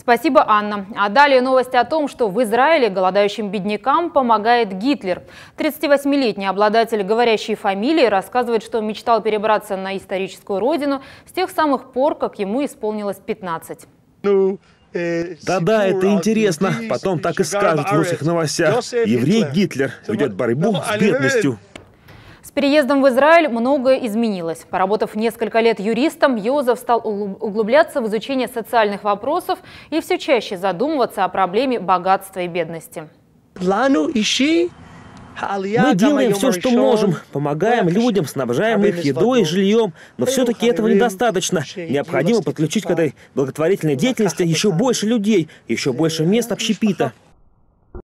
Спасибо, Анна. А далее новости о том, что в Израиле голодающим беднякам помогает Гитлер. 38-летний обладатель говорящей фамилии рассказывает, что мечтал перебраться на историческую родину с тех самых пор, как ему исполнилось 15. Ну, да-да, э, это интересно. Потом так и скажут в русских новостях. Еврей Гитлер ведет борьбу ну, с бедностью. С переездом в Израиль многое изменилось. Поработав несколько лет юристом, Йозеф стал углубляться в изучение социальных вопросов и все чаще задумываться о проблеме богатства и бедности. Мы делаем все, что можем, помогаем людям, снабжаем их едой и жильем, но все-таки этого недостаточно. Необходимо подключить к этой благотворительной деятельности еще больше людей, еще больше мест э, общепита.